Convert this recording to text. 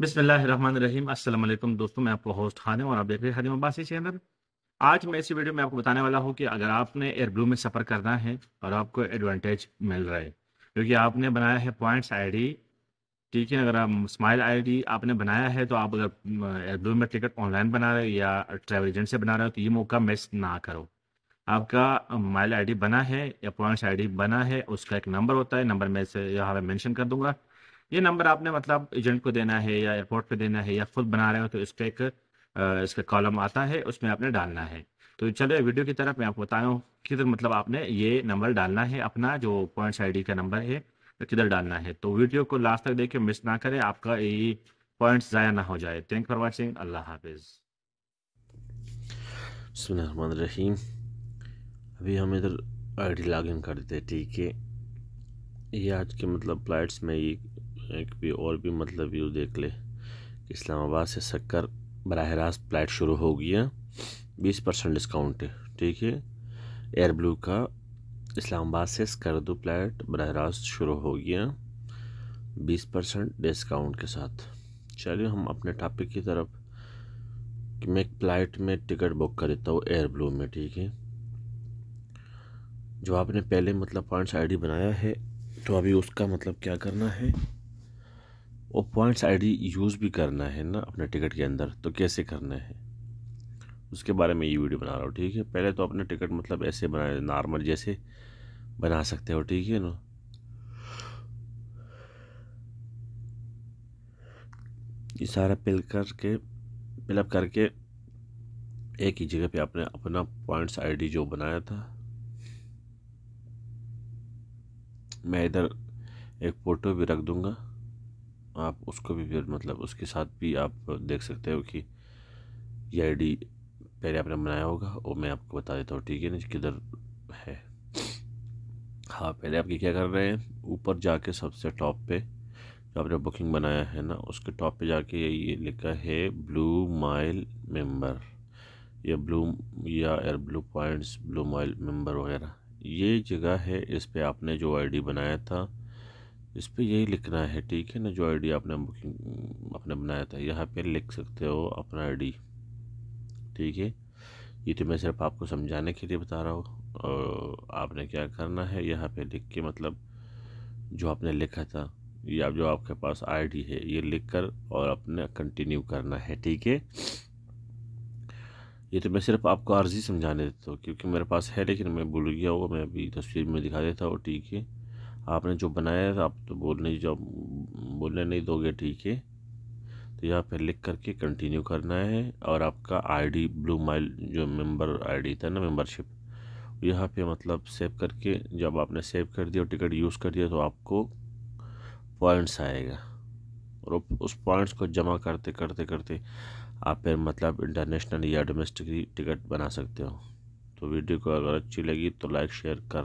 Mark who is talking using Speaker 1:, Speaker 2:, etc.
Speaker 1: बिसमीम अल्लाम दोस्तों मैं आपको होस्ट खादिम और आप देख रहे हैं खादिम अब्बासी चैनल आज मैं इसी वीडियो में आपको बताने वाला हूँ कि अगर आपने एयरब्लू में सफ़र करना है और आपको एडवांटेज मिल रहा है क्योंकि आपने बनाया है पॉइंट्स आईडी ठीक है अगर आप स्माइल आईडी आपने बनाया है तो आप अगर एयरब्लू में टिकट ऑनलाइन बना रहे हो या ट्रैवल एजेंट से बना रहे हो तो ये मौका मिस ना करो आपका माइल आईडी बना है या पॉइंट्स आईडी बना है उसका एक नंबर होता है नंबर में से यहाँ पर मेंशन कर दूंगा ये नंबर आपने मतलब एजेंट को देना है या एयरपोर्ट पे देना है या खुद बना रहे हो तो इस पर एक इसका कॉलम आता है उसमें आपने डालना है तो चलो वीडियो की तरफ मैं आपको बताया हूँ किधर तो मतलब आपने ये नंबर डालना है अपना जो पॉइंट्स आईडी का नंबर है तो किधर डालना है तो वीडियो को लास्ट तक देखिए मिस ना करें आपका ये पॉइंट्स ज़ाया ना हो जाए थैंक फॉर वॉचिंग अल्लाह हाफिज़
Speaker 2: रहीम अभी हम इधर आईडी लॉगिन कर देते हैं ठीक है ये आज के मतलब फ्लाइट्स में ये एक भी और भी मतलब व्यू देख ले इस्लामाबाद से शक्कर बरह रास्त फ्लाइट शुरू हो गया बीस परसेंट डिस्काउंट है ठीक है एयर ब्लू का इस्लामाबाद से स्कर्दू फ्लाइट बरह रास्त शुरू हो गया बीस परसेंट डिस्काउंट के साथ चलिए हम अपने टॉपिक की तरफ कि मैं फ्लाइट में टिकट बुक कर देता हूँ एयर ब्लू में ठीक है जो आपने पहले मतलब पॉइंट्स आईडी बनाया है तो अभी उसका मतलब क्या करना है और पॉइंट्स आईडी यूज़ भी करना है ना अपने टिकट के अंदर तो कैसे करना है उसके बारे में ये वीडियो बना रहा हूँ ठीक है पहले तो अपने टिकट मतलब ऐसे बना नॉर्मल जैसे बना सकते हो ठीक है ना ये सारा पिल करके फिलअप करके एक ही जगह पे आपने अपना पॉइंट्स आईडी जो बनाया था मैं इधर एक फ़ोटो भी रख दूँगा आप उसको भी फिर मतलब उसके साथ भी आप देख सकते हो कि ये आईडी पहले आपने बनाया होगा और मैं आपको बता देता हूँ ठीक है ना किधर है हाँ पहले ये क्या कर रहे हैं ऊपर जाके सबसे टॉप पे जो आपने बुकिंग बनाया है ना उसके टॉप पे जाके ये लिखा है ब्लू माइल मेंबर या ब्लू या air blue points blue mile member वगैरह ये जगह है इस पर आपने जो आईडी बनाया था इस पर यही लिखना है ठीक है ना जो आईडी आपने बुकिंग आपने बनाया था यहाँ पे लिख सकते हो अपना आईडी ठीक है ये तो मैं सिर्फ आपको समझाने के लिए बता रहा हूँ और आपने क्या करना है यहाँ पे लिख के मतलब जो आपने लिखा था या जो आपके पास आईडी है ये लिख कर और अपने कंटिन्यू करना है ठीक है ये तो मैं सिर्फ आपको अर्जी समझाने देता हूँ क्योंकि मेरे पास है लेकिन मैं भूल गया हूँ मैं अभी तस्वीर में दिखा देता हूँ ठीक है आपने जो बनाया है आप तो बोलने जो बोलने नहीं दोगे ठीक है तो यहाँ पे लिख करके कंटिन्यू करना है और आपका आईडी ब्लू माइल जो मेंबर आईडी था ना मेंबरशिप यहाँ पे मतलब सेव करके जब आपने सेव कर दिया और टिकट यूज़ कर दिया तो आपको पॉइंट्स आएगा और उस पॉइंट्स को जमा करते करते करते आप फिर मतलब इंटरनेशनल या डोमेस्टिक टिकट बना सकते हो तो वीडियो को अगर अच्छी लगी तो लाइक शेयर करना